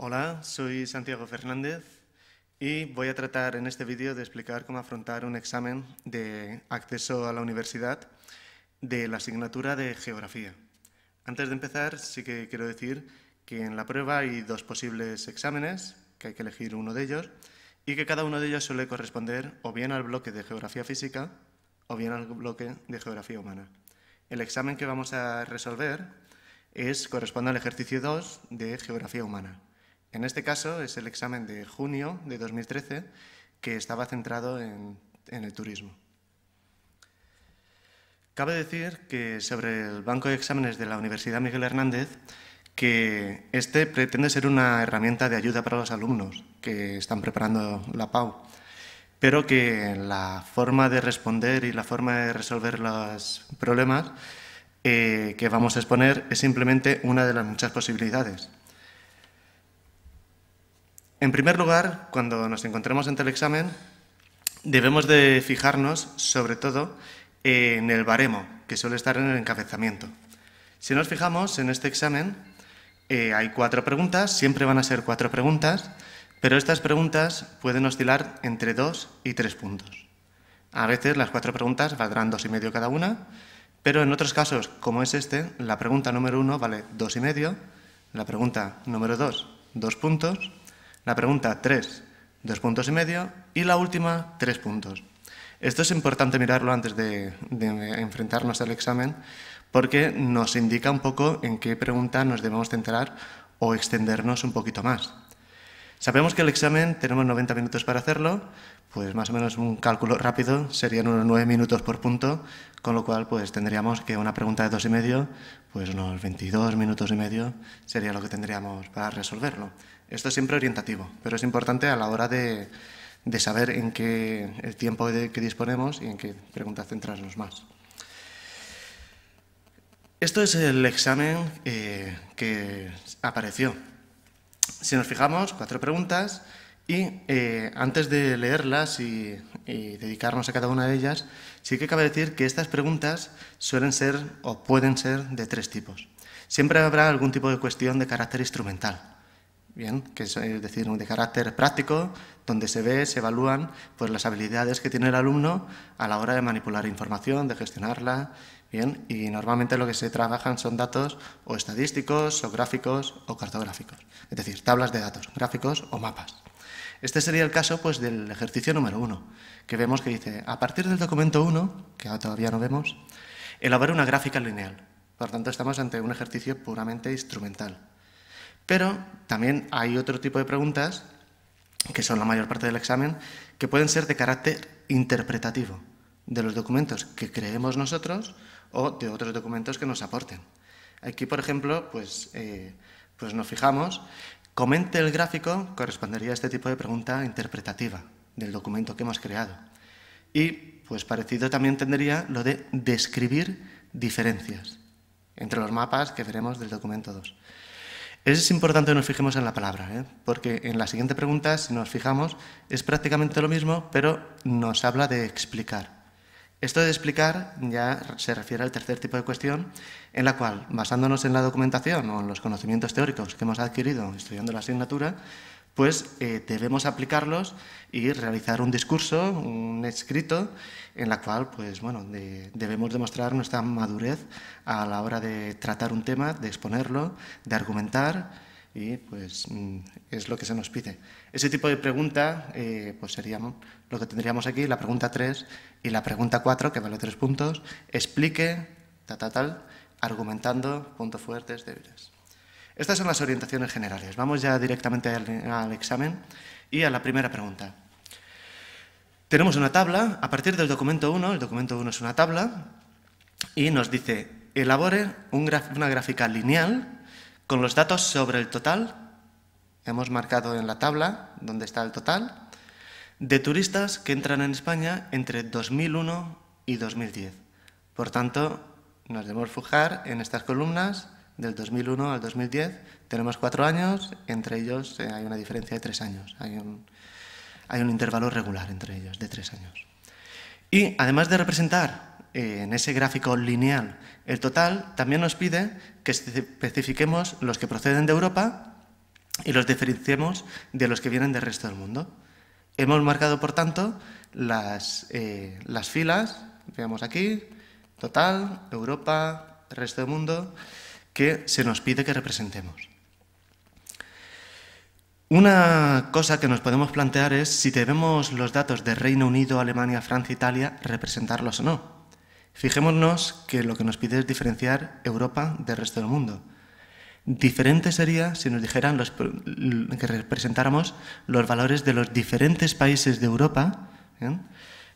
Hola, soy Santiago Fernández y voy a tratar en este vídeo de explicar cómo afrontar un examen de acceso a la universidad de la asignatura de Geografía. Antes de empezar, sí que quiero decir que en la prueba hay dos posibles exámenes, que hay que elegir uno de ellos, y que cada uno de ellos suele corresponder o bien al bloque de geografía física o bien al bloque de geografía humana. El examen que vamos a resolver es, corresponde al ejercicio 2 de geografía humana. En este caso es el examen de junio de 2013 que estaba centrado en el turismo. Cabe decir que sobre el banco de exámenes de la Universidad Miguel Hernández que este pretende ser una herramienta de ayuda para los alumnos que están preparando la PAU, pero que la forma de responder y la forma de resolver los problemas eh, que vamos a exponer es simplemente una de las muchas posibilidades. En primer lugar, cuando nos encontremos ante el examen, debemos de fijarnos sobre todo en el baremo, que suele estar en el encabezamiento. Si nos fijamos en este examen, eh, hay cuatro preguntas, siempre van a ser cuatro preguntas, pero estas preguntas pueden oscilar entre dos y tres puntos. A veces las cuatro preguntas valdrán dos y medio cada una, pero en otros casos, como es este, la pregunta número uno vale dos y medio, la pregunta número dos, dos puntos, la pregunta tres, dos puntos y medio, y la última, tres puntos. Esto es importante mirarlo antes de enfrentarnos al examen, porque nos indica un poco en qué pregunta nos debemos centrar o extendernos un poquito más. Sabemos que el examen tenemos 90 minutos para hacerlo, pues más o menos un cálculo rápido serían unos 9 minutos por punto, con lo cual pues tendríamos que una pregunta de dos y medio, pues unos 22 minutos y medio sería lo que tendríamos para resolverlo. Esto es siempre orientativo, pero es importante a la hora de, saber en qué el tiempo que disponemos y en qué pregunta centrarnos más. Esto es el examen eh, que apareció. Si nos fijamos, cuatro preguntas y eh, antes de leerlas y, dedicarnos a cada una de ellas, sí que cabe decir que estas preguntas suelen ser o pueden ser de tres tipos. Siempre habrá algún tipo de cuestión de carácter instrumental, bien, que es, decir, de carácter práctico, donde se ve, se evalúan pues, las habilidades que tiene el alumno a la hora de manipular información, de gestionarla Bien, y normalmente lo que se trabajan son datos o estadísticos, o gráficos, o cartográficos, es decir, tablas de datos, gráficos o mapas. Este sería el caso pues, del ejercicio número uno, que vemos que dice, a partir del documento 1, que todavía no vemos, elaborar una gráfica lineal. Por tanto, estamos ante un ejercicio puramente instrumental. Pero también hay otro tipo de preguntas, que son la mayor parte del examen, que pueden ser de carácter interpretativo de los documentos que creemos nosotros o de otros documentos que nos aporten. Aquí, por ejemplo, pues, eh, pues nos fijamos, comente el gráfico correspondería a este tipo de pregunta interpretativa del documento que hemos creado. Y, pues parecido también tendría lo de describir diferencias entre los mapas que veremos del documento 2. Es importante que nos fijemos en la palabra, ¿eh? porque en la siguiente pregunta, si nos fijamos, es prácticamente lo mismo, pero nos habla de explicar. Esto de explicar ya se refiere al tercer tipo de cuestión, en la cual, basándonos en la documentación o en los conocimientos teóricos que hemos adquirido estudiando la asignatura, pues eh, debemos aplicarlos y realizar un discurso, un escrito, en la cual pues, bueno, debemos demostrar nuestra madurez a la hora de tratar un tema, de exponerlo, de argumentar, y pues mm, es lo que se nos pide. Ese tipo de pregunta eh, pues sería pues lo que tendríamos aquí, la pregunta 3 y la pregunta 4, que vale 3 puntos, explique, ta, ta, tal, argumentando puntos fuertes, débiles. Estas son las orientaciones generales. Vamos ya directamente al, examen y a la primera pregunta. Tenemos una tabla, a partir del documento 1, el documento 1 es una tabla, y nos dice, elabore una gráfica lineal con los datos sobre el total Hemos marcado en la tabla donde está el total de turistas que entran en España entre 2001 y 2010. Por tanto, nos debemos fijar en estas columnas del 2001 al 2010. Tenemos cuatro años, entre ellos eh, hay una diferencia de tres años. Hay un, intervalo regular entre ellos de tres años. Y además de representar eh, en ese gráfico lineal el total, también nos pide que especifiquemos los que proceden de Europa y los diferenciemos de los que vienen del resto del mundo. Hemos marcado, por tanto, las, eh, las filas, veamos aquí, total, Europa, resto del mundo, que se nos pide que representemos. Una cosa que nos podemos plantear es si debemos los datos de Reino Unido, Alemania, Francia, Italia representarlos o no. Fijémonos que lo que nos pide es diferenciar Europa del resto del mundo. Diferente sería si nos dijeran los, que representáramos los valores de los diferentes países de Europa, ¿eh?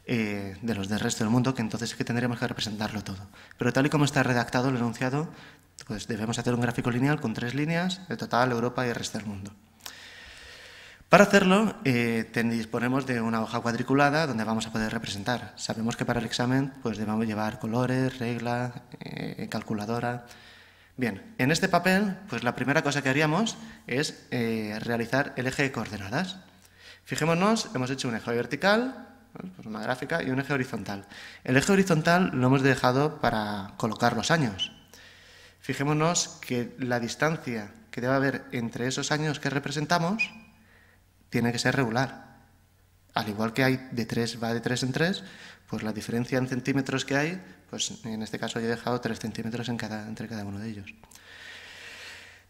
Eh, de los del resto del mundo, que entonces es que tendríamos que representarlo todo. Pero tal y como está redactado el enunciado, pues debemos hacer un gráfico lineal con tres líneas, el total, Europa y el resto del mundo. Para hacerlo, eh, disponemos de una hoja cuadriculada donde vamos a poder representar. Sabemos que para el examen pues, debemos llevar colores, regla, eh, calculadora, Bien, en este papel, pues la primera cosa que haríamos es eh, realizar el eje de coordenadas. Fijémonos, hemos hecho un eje vertical, pues una gráfica, y un eje horizontal. El eje horizontal lo hemos dejado para colocar los años. Fijémonos que la distancia que debe haber entre esos años que representamos tiene que ser regular. Al igual que hay de 3, va de 3 en 3, pues la diferencia en centímetros que hay pues en este caso yo he dejado tres centímetros entre cada uno de ellos.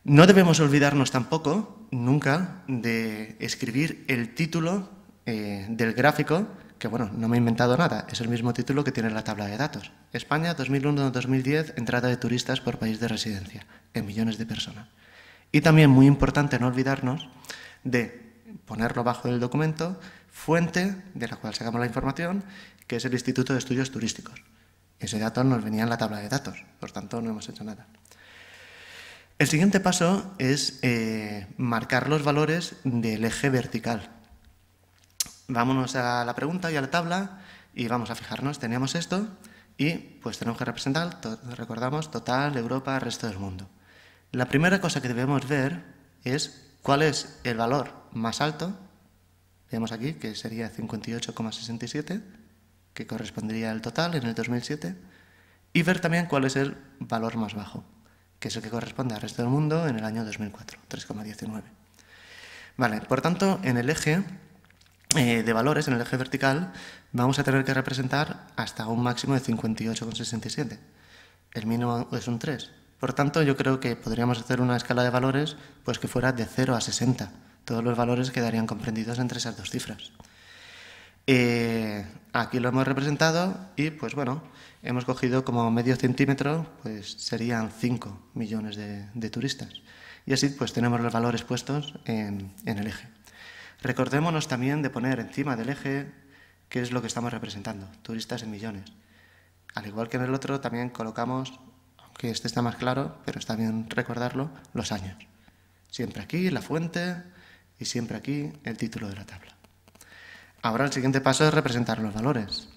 No debemos olvidarnos tampoco, nunca, de escribir el título eh, del gráfico, que bueno, no me he inventado nada, es el mismo título que tiene la tabla de datos. España 2001-2010, entrada de turistas por país de residencia, en millones de personas. Y también muy importante no olvidarnos de ponerlo bajo el documento, fuente de la cual sacamos la información, que es el Instituto de Estudios Turísticos. Ese dato nos venía en la tabla de datos, por tanto no hemos hecho nada. El siguiente paso es eh, marcar los valores del eje vertical. Vámonos a la pregunta y a la tabla y vamos a fijarnos, Tenemos esto y pues tenemos que representar, recordamos, total, Europa, resto del mundo. La primera cosa que debemos ver es cuál es el valor más alto, vemos aquí que sería 58,67, que correspondería al total en el 2007, y ver también cuál es el valor más bajo, que es el que corresponde al resto del mundo en el año 2004, 3,19. Vale, por tanto, en el eje eh, de valores, en el eje vertical, vamos a tener que representar hasta un máximo de 58,67. El mínimo es un 3. Por tanto, yo creo que podríamos hacer una escala de valores pues que fuera de 0 a 60. Todos los valores quedarían comprendidos entre esas dos cifras. Eh, aquí lo hemos representado y pues bueno, hemos cogido como medio centímetro, pues serían 5 millones de, turistas. Y así pues tenemos los valores puestos en, en el eje. Recordémonos también de poner encima del eje qué es lo que estamos representando, turistas en millones. Al igual que en el otro también colocamos, aunque este está más claro, pero está bien recordarlo, los años. Siempre aquí la fuente y siempre aquí el título de la tabla. Ahora el siguiente paso es representar los valores.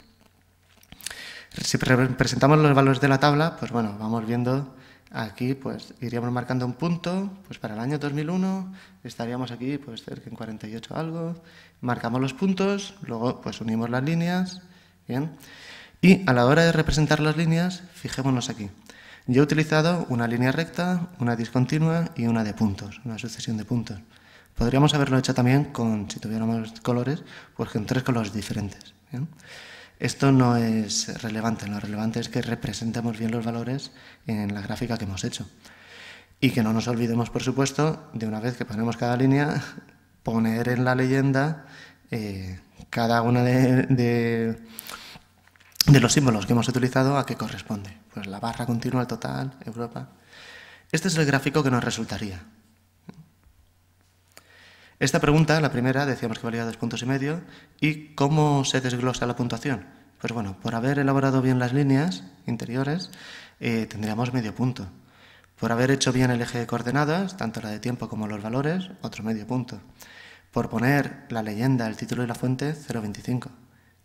Si representamos los valores de la tabla, pues bueno, vamos viendo aquí, pues iríamos marcando un punto, pues para el año 2001 estaríamos aquí, pues cerca en 48 algo, marcamos los puntos, luego pues unimos las líneas, bien, y a la hora de representar las líneas, fijémonos aquí. Yo he utilizado una línea recta, una discontinua y una de puntos, una sucesión de puntos. Podríamos haberlo hecho también con, si tuviéramos colores, pues con tres colores diferentes. Esto no es relevante, lo relevante es que representemos bien los valores en la gráfica que hemos hecho. Y que no nos olvidemos, por supuesto, de una vez que ponemos cada línea, poner en la leyenda eh, cada uno de, de, de, los símbolos que hemos utilizado a qué corresponde. Pues la barra continua, el total, Europa. Este es el gráfico que nos resultaría. Esta pregunta, la primera, decíamos que valía dos puntos y medio. ¿Y cómo se desglosa la puntuación? Pues bueno, por haber elaborado bien las líneas interiores, eh, tendríamos medio punto. Por haber hecho bien el eje de coordenadas, tanto la de tiempo como los valores, otro medio punto. Por poner la leyenda, el título y la fuente, 0,25.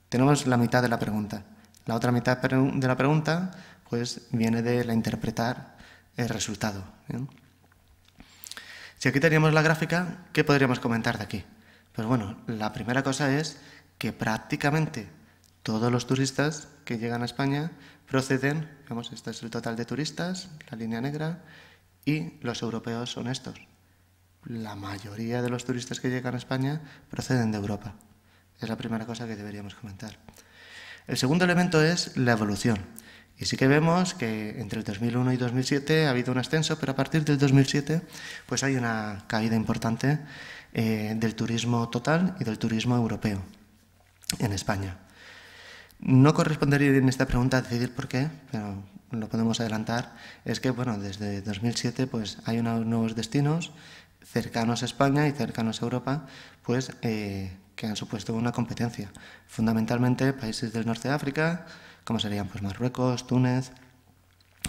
Tenemos la mitad de la pregunta. La otra mitad de la pregunta pues, viene de la interpretar el resultado. ¿eh? Si aquí teníamos la gráfica, ¿qué podríamos comentar de aquí? Pues bueno, la primera cosa es que prácticamente todos los turistas que llegan a España proceden, vemos, este es el total de turistas, la línea negra, y los europeos son estos. La mayoría de los turistas que llegan a España proceden de Europa. Es la primera cosa que deberíamos comentar. El segundo elemento es la evolución. Y sí que vemos que entre el 2001 y 2007 ha habido un ascenso, pero a partir del 2007 pues hay una caída importante eh, del turismo total y del turismo europeo en España. No correspondería en esta pregunta decidir por qué, pero lo podemos adelantar. Es que bueno, desde 2007 pues, hay unos nuevos destinos cercanos a España y cercanos a Europa pues, eh, que han supuesto una competencia. Fundamentalmente países del norte de África, como serían pues, Marruecos, Túnez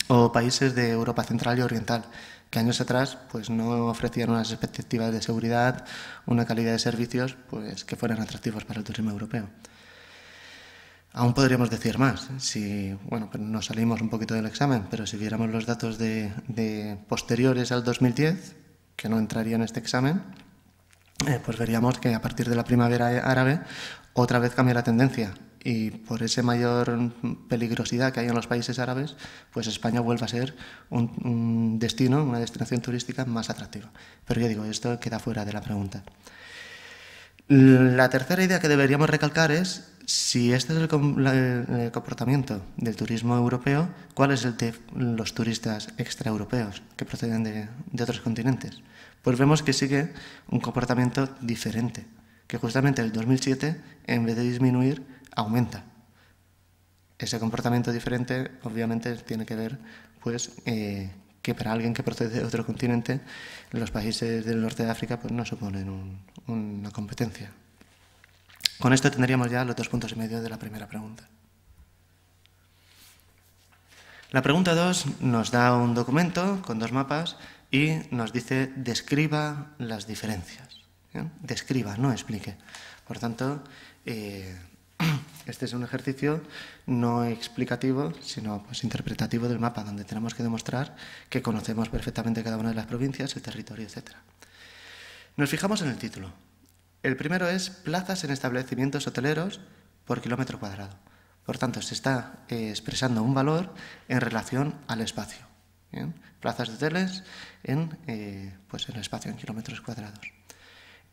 o países de Europa Central y Oriental, que años atrás pues, no ofrecían unas expectativas de seguridad, una calidad de servicios pues, que fueran atractivos para el turismo europeo. Aún podríamos decir más, si bueno, pues, nos salimos un poquito del examen, pero si viéramos los datos de, posteriores al 2010, que no entraría en este examen, eh, pues veríamos que a partir de la primavera árabe otra vez cambia la tendencia y por esa mayor peligrosidad que hay en los países árabes, pues España vuelve a ser un, destino, una destinación turística más atractiva. Pero yo digo, esto queda fuera de la pregunta. La tercera idea que deberíamos recalcar es si este es el, comportamiento del turismo europeo, ¿cuál es el de los turistas extraeuropeos que proceden de, de otros continentes? Pues vemos que sigue un comportamiento diferente, que justamente el 2007, en vez de disminuir, aumenta. Ese comportamiento diferente obviamente tiene que ver pues, eh, que para alguien que procede de otro continente, los países del norte de África pues, no suponen una competencia. Con esto tendríamos ya los dos puntos y medio de la primera pregunta. La pregunta dos nos da un documento con dos mapas y nos dice describa las diferencias. ¿eh? Describa, no explique. Por tanto, eh, este es un ejercicio no explicativo, sino pues, interpretativo del mapa, donde tenemos que demostrar que conocemos perfectamente cada una de las provincias, el territorio, etc. Nos fijamos en el título. El primero es plazas en establecimientos hoteleros por kilómetro cuadrado. Por tanto, se está eh, expresando un valor en relación al espacio. Plazas de hoteles en, eh, pues, en el espacio, en kilómetros cuadrados.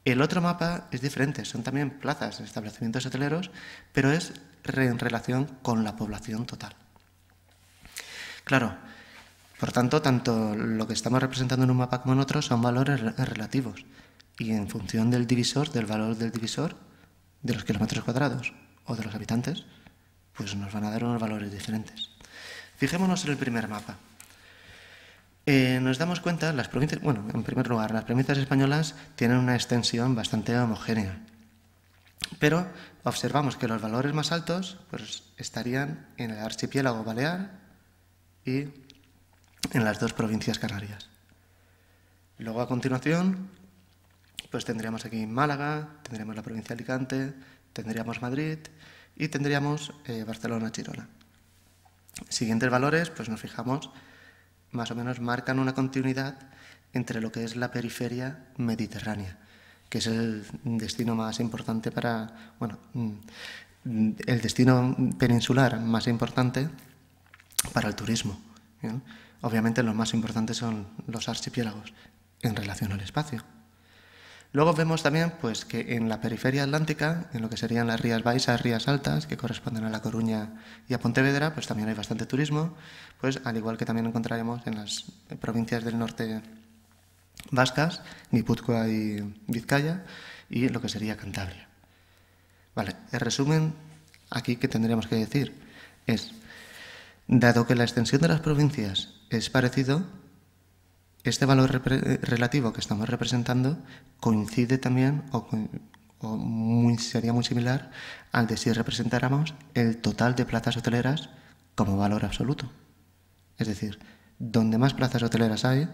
El otro mapa es diferente, son también plazas, establecimientos hoteleros, pero es en relación con la población total. Claro, por tanto, tanto lo que estamos representando en un mapa como en otro son valores relativos y en función del divisor, del valor del divisor, de los kilómetros cuadrados o de los habitantes, pues nos van a dar unos valores diferentes. Fijémonos en el primer mapa. Eh, nos damos cuenta, las provincias, bueno, en primer lugar, las provincias españolas tienen una extensión bastante homogénea, pero observamos que los valores más altos pues, estarían en el archipiélago balear y en las dos provincias canarias. Luego a continuación, pues tendríamos aquí Málaga, tendríamos la provincia de Alicante, tendríamos Madrid y tendríamos eh, Barcelona-Chirona. Siguientes valores, pues nos fijamos más o menos marcan una continuidad entre lo que es la periferia mediterránea, que es el destino más importante para, bueno, mm, el destino peninsular más importante para el turismo. Obviamente los más importantes son los archipiélagos en relación al espacio. Luego vemos también pues, que en la periferia atlántica, en lo que serían las Rías Baixas, Rías Altas, que corresponden a La Coruña y a Pontevedra, pues también hay bastante turismo, pues al igual que también encontraremos en las provincias del norte vascas, Guipúzcoa y Vizcaya, y lo que sería Cantabria. Vale, el resumen aquí que tendríamos que decir es, dado que la extensión de las provincias es parecido, este valor relativo que estamos representando coincide también o, sería muy similar al de si representáramos el total de plazas hoteleras como valor absoluto. Es decir, donde más plazas hoteleras hay,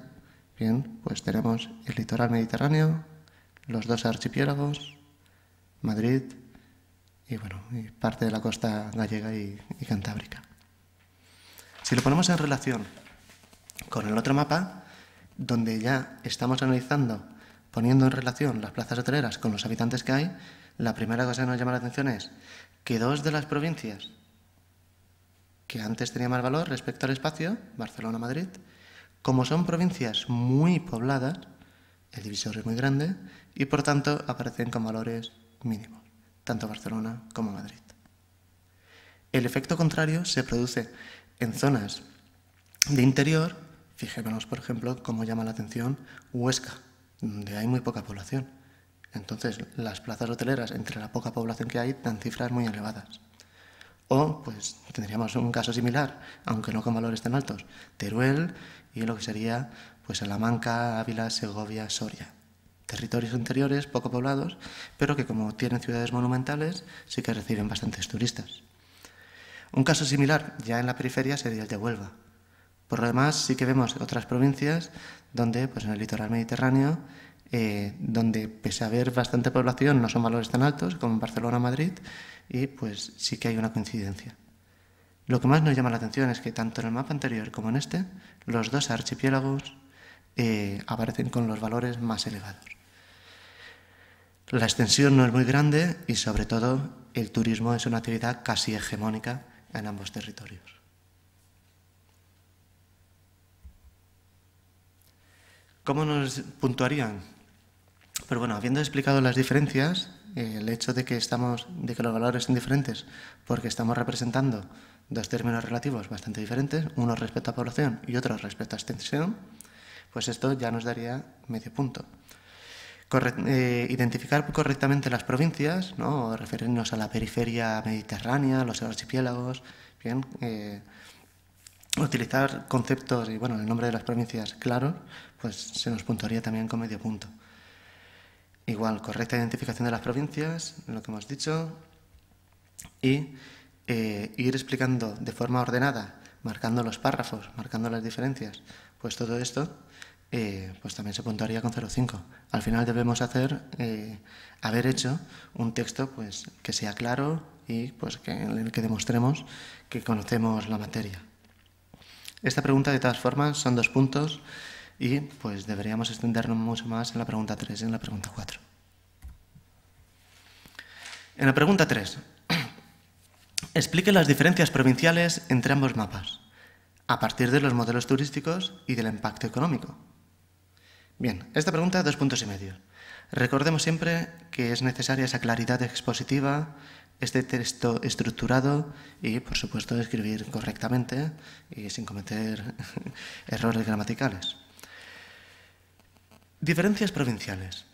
bien, pues tenemos el litoral mediterráneo, los dos archipiélagos, Madrid y bueno, parte de la costa gallega y cantábrica. Si lo ponemos en relación con el otro mapa, donde ya estamos analizando, poniendo en relación las plazas hoteleras con los habitantes que hay, la primera cosa que nos llama la atención es que dos de las provincias que antes tenían más valor respecto al espacio, Barcelona, Madrid, como son provincias muy pobladas, el divisor es muy grande y por tanto aparecen con valores mínimos, tanto Barcelona como Madrid. El efecto contrario se produce en zonas de interior Fijémonos, por ejemplo, cómo llama la atención Huesca, donde hay muy poca población. Entonces, las plazas hoteleras, entre la poca población que hay, dan cifras muy elevadas. O, pues, tendríamos un caso similar, aunque no con valores tan altos, Teruel y lo que sería pues, Salamanca, Ávila, Segovia, Soria. Territorios interiores poco poblados, pero que como tienen ciudades monumentales, sí que reciben bastantes turistas. Un caso similar, ya en la periferia, sería el de Huelva, por lo demás, sí que vemos otras provincias donde, pues en el litoral mediterráneo, eh, donde pese a haber bastante población no son valores tan altos como en Barcelona o Madrid, y pues sí que hay una coincidencia. Lo que más nos llama la atención es que tanto en el mapa anterior como en este, los dos archipiélagos eh, aparecen con los valores más elevados. La extensión no es muy grande y sobre todo el turismo es una actividad casi hegemónica en ambos territorios. ¿Cómo nos puntuarían? Pero pues bueno, habiendo explicado las diferencias, el hecho de que, estamos, de que los valores son diferentes porque estamos representando dos términos relativos bastante diferentes, uno respecto a población y otro respecto a extensión, pues esto ya nos daría medio punto. Eh, identificar correctamente las provincias, ¿no? referirnos a la periferia mediterránea, los archipiélagos, bien, eh, utilizar conceptos y bueno, el nombre de las provincias claros, pues se nos puntuaría también con medio punto. Igual, correcta identificación de las provincias, lo que hemos dicho, y eh, ir explicando de forma ordenada, marcando los párrafos, marcando las diferencias, pues todo esto eh, pues también se puntuaría con 0,5. Al final debemos hacer, eh, haber hecho un texto pues, que sea claro y pues, en el que demostremos que conocemos la materia. Esta pregunta, de todas formas, son dos puntos y pues deberíamos extendernos mucho más en la pregunta 3 y en la pregunta 4. En la pregunta 3, explique las diferencias provinciales entre ambos mapas, a partir de los modelos turísticos y del impacto económico. Bien, esta pregunta dos puntos y medio. Recordemos siempre que es necesaria esa claridad expositiva, este texto estructurado y, por supuesto, escribir correctamente y sin cometer errores gramaticales. Diferencias provinciales.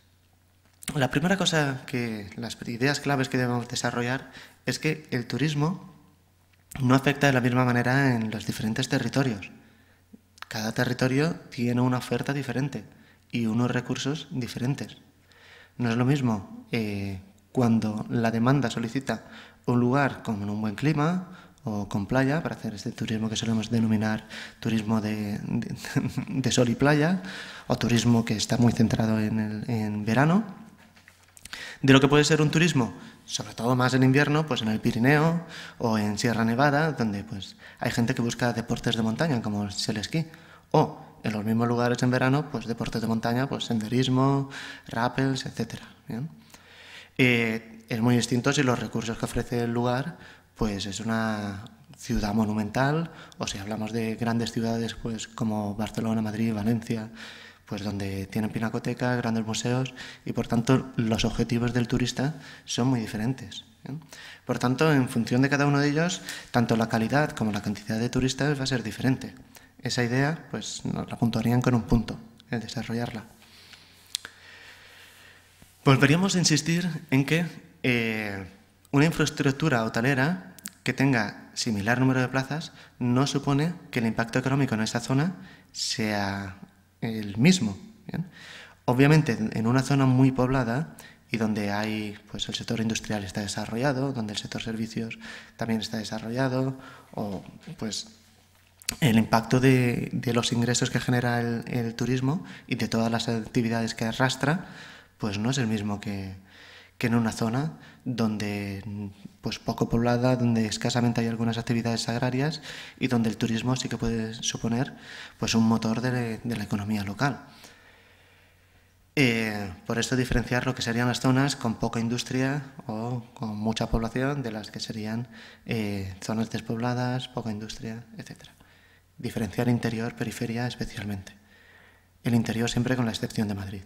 La primera cosa que, las ideas claves que debemos desarrollar es que el turismo no afecta de la misma manera en los diferentes territorios. Cada territorio tiene una oferta diferente y unos recursos diferentes. No es lo mismo eh, cuando la demanda solicita un lugar con un buen clima, o con playa, para hacer este turismo que solemos denominar turismo de, de, sol y playa, o turismo que está muy centrado en, el, en verano. De lo que puede ser un turismo, sobre todo más en invierno, pues en el Pirineo o en Sierra Nevada, donde pues, hay gente que busca deportes de montaña, como el esquí, o en los mismos lugares en verano, pues deportes de montaña, pues senderismo, rappels, etc. Eh, es muy distinto si los recursos que ofrece el lugar pues es una ciudad monumental, o si hablamos de grandes ciudades pues como Barcelona, Madrid, Valencia, pues donde tienen pinacotecas, grandes museos y por tanto los objetivos del turista son muy diferentes. ¿eh? Por tanto, en función de cada uno de ellos, tanto la calidad como la cantidad de turistas va a ser diferente. Esa idea pues nos la puntuarían con un punto, el ¿eh? desarrollarla. Volveríamos a insistir en que eh, una infraestructura hotelera que tenga similar número de plazas no supone que el impacto económico en esa zona sea el mismo. Obviamente, en una zona muy poblada y donde hay, pues el sector industrial está desarrollado, donde el sector servicios también está desarrollado, o pues el impacto de, los ingresos que genera el, turismo y de todas las actividades que arrastra, pues no es el mismo que, que en una zona donde pues poco poblada, donde escasamente hay algunas actividades agrarias y donde el turismo sí que puede suponer pues un motor de, la economía local. Eh, por esto diferenciar lo que serían las zonas con poca industria o con mucha población de las que serían eh, zonas despobladas, poca industria, etc. Diferenciar interior, periferia especialmente. El interior siempre con la excepción de Madrid.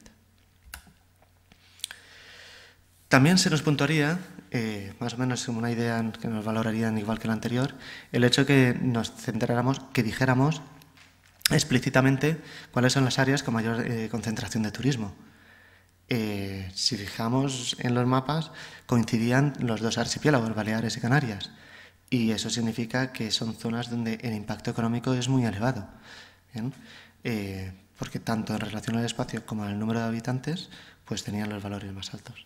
También se nos puntuaría, eh, más o menos como una idea que nos valorarían igual que la anterior, el hecho que nos centráramos, que dijéramos explícitamente cuáles son las áreas con mayor eh, concentración de turismo. Eh, si fijamos en los mapas, coincidían los dos archipiélagos, Baleares y Canarias, y eso significa que son zonas donde el impacto económico es muy elevado, porque tanto en relación al espacio como al número de habitantes, pues tenían los valores más altos.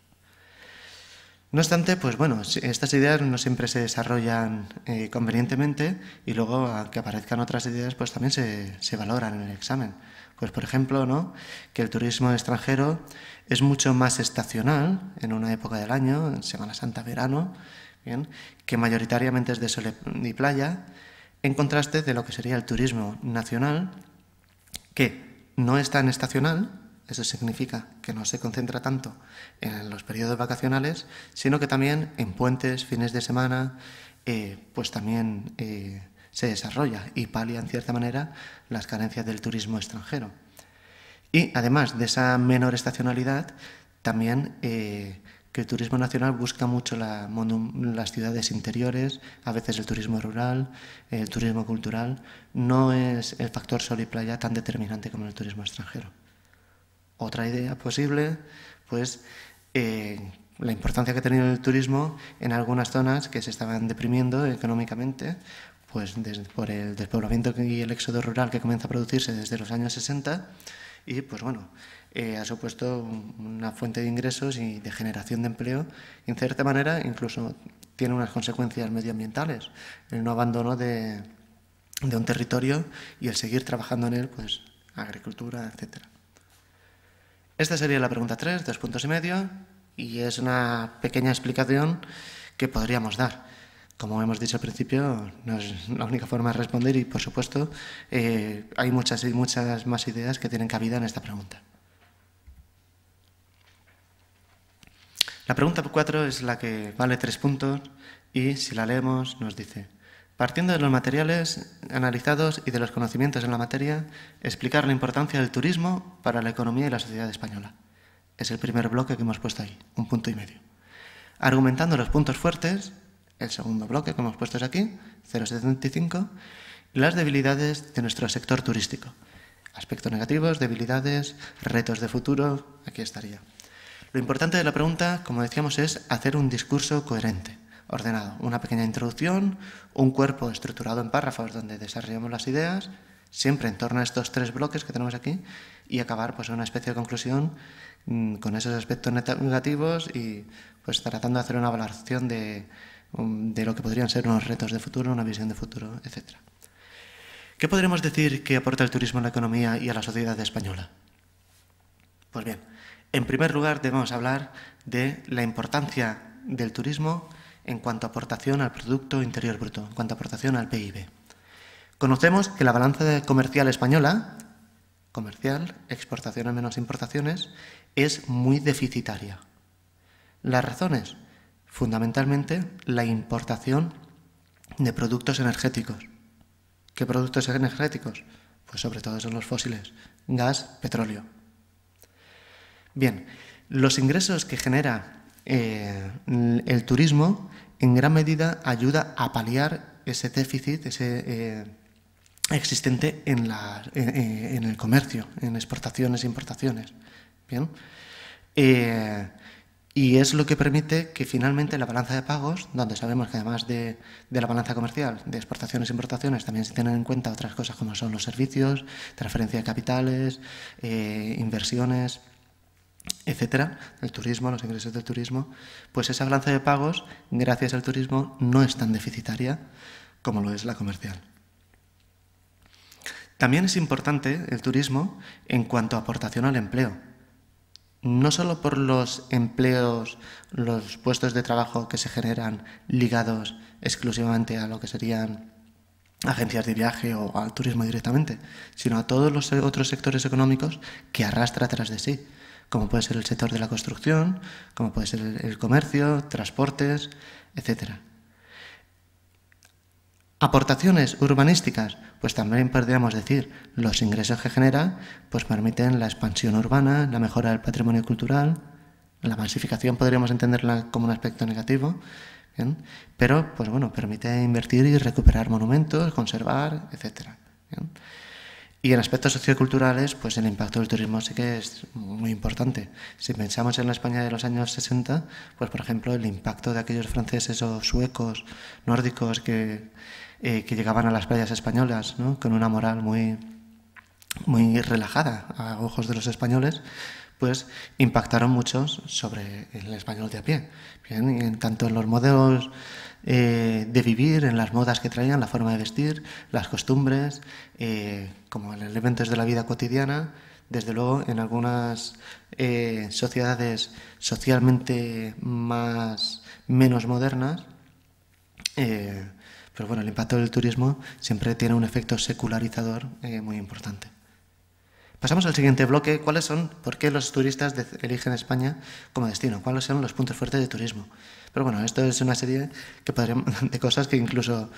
No obstante, pues bueno, estas ideas no siempre se desarrollan eh, convenientemente y luego aunque que aparezcan otras ideas pues también se, valoran en el examen. Pues por ejemplo, ¿no? que el turismo extranjero es mucho más estacional en una época del año, en Semana Santa, verano, ¿bien? que mayoritariamente es de sol y playa, en contraste de lo que sería el turismo nacional, que no es tan estacional, eso significa que no se concentra tanto en los periodos vacacionales, sino que también en puentes, fines de semana, eh, pues también eh, se desarrolla y palia en cierta manera las carencias del turismo extranjero. Y además de esa menor estacionalidad, también eh, que el turismo nacional busca mucho las ciudades interiores, a veces el turismo rural, el turismo cultural, no es el factor sol y playa tan determinante como el turismo extranjero. Otra idea posible, pues eh, la importancia que ha tenido el turismo en algunas zonas que se estaban deprimiendo económicamente, pues por el despoblamiento y el éxodo rural que comienza a producirse desde los años 60 y pues bueno, eh, ha supuesto una fuente de ingresos y de generación de empleo, en cierta manera incluso tiene unas consecuencias medioambientales, el no abandono de, de un territorio y el seguir trabajando en él, pues agricultura, etcétera. Esta sería la pregunta 3, dos puntos y medio, y es una pequeña explicación que podríamos dar. Como hemos dicho al principio, no es la única forma de responder y, por supuesto, eh, hay muchas y muchas más ideas que tienen cabida en esta pregunta. La pregunta 4 es la que vale tres puntos y si la leemos nos dice, Partiendo de los materiales analizados y de los conocimientos en la materia, explicar la importancia del turismo para la economía y la sociedad española. Es el primer bloque que hemos puesto ahí, un punto y medio. Argumentando los puntos fuertes, el segundo bloque que hemos puesto es aquí, 0,75, las debilidades de nuestro sector turístico. Aspectos negativos, debilidades, retos de futuro, aquí estaría. Lo importante de la pregunta, como decíamos, es hacer un discurso coherente ordenado. Una pequeña introducción, un cuerpo estructurado en párrafos donde desarrollamos las ideas, siempre en torno a estos tres bloques que tenemos aquí, y acabar pues una especie de conclusión mm, con esos aspectos negativos y pues tratando de hacer una valoración de, mm, de lo que podrían ser unos retos de futuro, una visión de futuro, etc. ¿Qué podremos decir que aporta el turismo a la economía y a la sociedad española? Pues bien, en primer lugar debemos hablar de la importancia del turismo en cuanto a aportación al Producto Interior Bruto, en cuanto a aportación al PIB. Conocemos que la balanza comercial española, comercial, exportaciones menos importaciones, es muy deficitaria. Las razones, fundamentalmente la importación de productos energéticos. ¿Qué productos energéticos? Pues sobre todo son los fósiles, gas, petróleo. Bien, los ingresos que genera eh, el turismo en gran medida ayuda a paliar ese déficit, ese... Eh, existente eh, en, el comercio, en exportaciones e importaciones. ¿Bien? y es lo que permite que finalmente la balanza de pagos, donde sabemos que además de, la balanza comercial, de exportaciones e importaciones, también se tienen en cuenta otras cosas como son los servicios, transferencia de capitales, inversiones, etcétera, el turismo, los ingresos del turismo, pues esa balanza de pagos, gracias al turismo, no es tan deficitaria como lo es la comercial. También es importante el turismo en cuanto a aportación al empleo, no solo por los empleos, los puestos de trabajo que se generan ligados exclusivamente a lo que serían agencias de viaje o al turismo directamente, sino a todos los otros sectores económicos que arrastra tras de sí como puede ser el sector de la construcción, como puede ser el comercio, transportes, etc. Aportaciones urbanísticas, pues también podríamos decir los ingresos que genera, pues permiten la expansión urbana, la mejora del patrimonio cultural, la masificación podríamos entenderla como un aspecto negativo, pero pues bueno, permite invertir y recuperar monumentos, conservar, etc. Y en aspectos socioculturales, pues el impacto del turismo sí que es muy importante. Si pensamos en la España de los años 60, pues por ejemplo el impacto de aquellos franceses o suecos, nórdicos eh, que, llegaban a las playas españolas ¿no? con una moral muy, muy relajada a ojos de los españoles, pues impactaron mucho sobre el español de a pie. en, tanto en los modelos eh, de vivir, en las modas que traían, la forma de vestir, las costumbres, eh, como elementos de la vida cotidiana. Desde luego, en algunas eh, sociedades socialmente más, menos modernas, pero bueno, el impacto del turismo siempre tiene un efecto secularizador muy importante. Pasamos al siguiente bloque. ¿Cuáles son, por qué los turistas eligen España como destino? ¿Cuáles son los puntos fuertes de turismo? Pero bueno, esto es una serie de cosas que incluso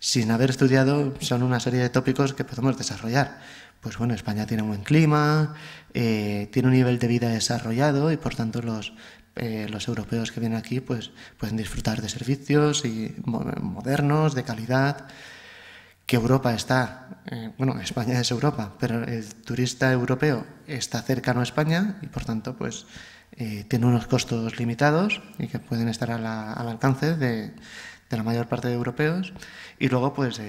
sin haber estudiado son una serie de tópicos que podemos desarrollar. Pues bueno, España tiene un buen clima, eh, tiene un nivel de vida desarrollado y por tanto los, eh, los europeos que vienen aquí pues, pueden disfrutar de servicios y modernos, de calidad que Europa está, eh, bueno, España es Europa, pero el turista europeo está cercano a España y por tanto pues eh, tiene unos costos limitados y que pueden estar al alcance de, la mayor parte de europeos. Y luego pues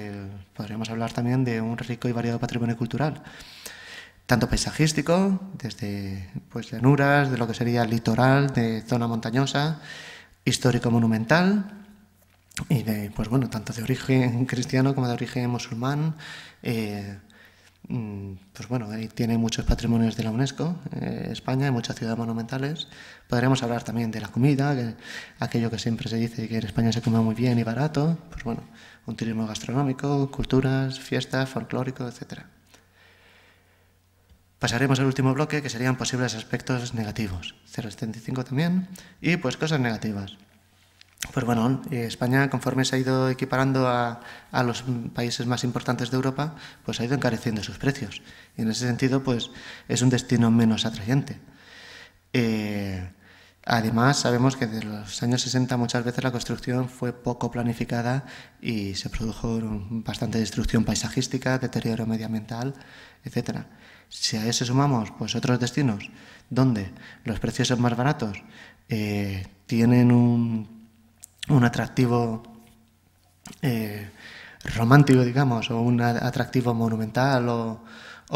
podríamos hablar también de un rico y variado patrimonio cultural, tanto paisajístico, desde pues llanuras, de lo que sería litoral, de zona montañosa, histórico-monumental, y pues bueno, tanto de origen cristiano como de origen musulmán. Eh, mm, pues bueno, ahí tiene muchos patrimonios de la UNESCO, eh, España, hay muchas ciudades monumentales. Podremos hablar también de la comida, aquello que siempre se dice que en España se come muy bien y barato. Pues bueno, un turismo gastronómico, culturas, fiestas, folclórico, etc. Pasaremos al último bloque, que serían posibles aspectos negativos. 075 también. Y pues cosas negativas pues bueno, eh, España, conforme se ha ido equiparando a, los países más importantes de Europa, pues ha ido encareciendo sus precios. Y en ese sentido, pues es un destino menos atrayente. Eh, además, sabemos que desde los años 60 muchas veces la construcción fue poco planificada y se produjo bastante destrucción paisajística, deterioro medioambiental, etc. Si a eso sumamos pues, otros destinos donde los precios son más baratos, eh, tienen un un atractivo eh, romántico, digamos, o un atractivo monumental o,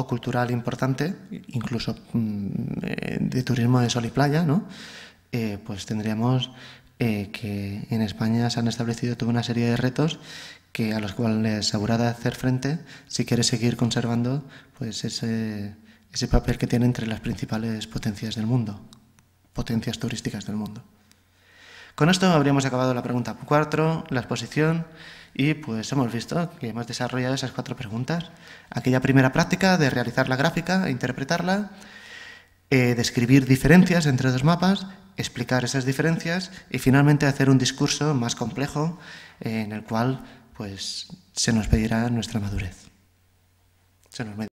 cultural importante, incluso mm, eh, de turismo de sol y playa, ¿no? Eh, pues tendríamos que en España se han establecido toda una serie de retos que a los cuales habrá de hacer frente si quiere seguir conservando pues ese papel que tiene entre las principales potencias del mundo, potencias turísticas del mundo. Con esto habríamos acabado la pregunta 4, la exposición, y pues hemos visto que hemos desarrollado esas cuatro preguntas. Aquella primera práctica de realizar la gráfica e interpretarla, eh, describir diferencias entre dos mapas, explicar esas diferencias y finalmente hacer un discurso más complejo eh, en el cual pues, se nos pedirá nuestra madurez. Se nos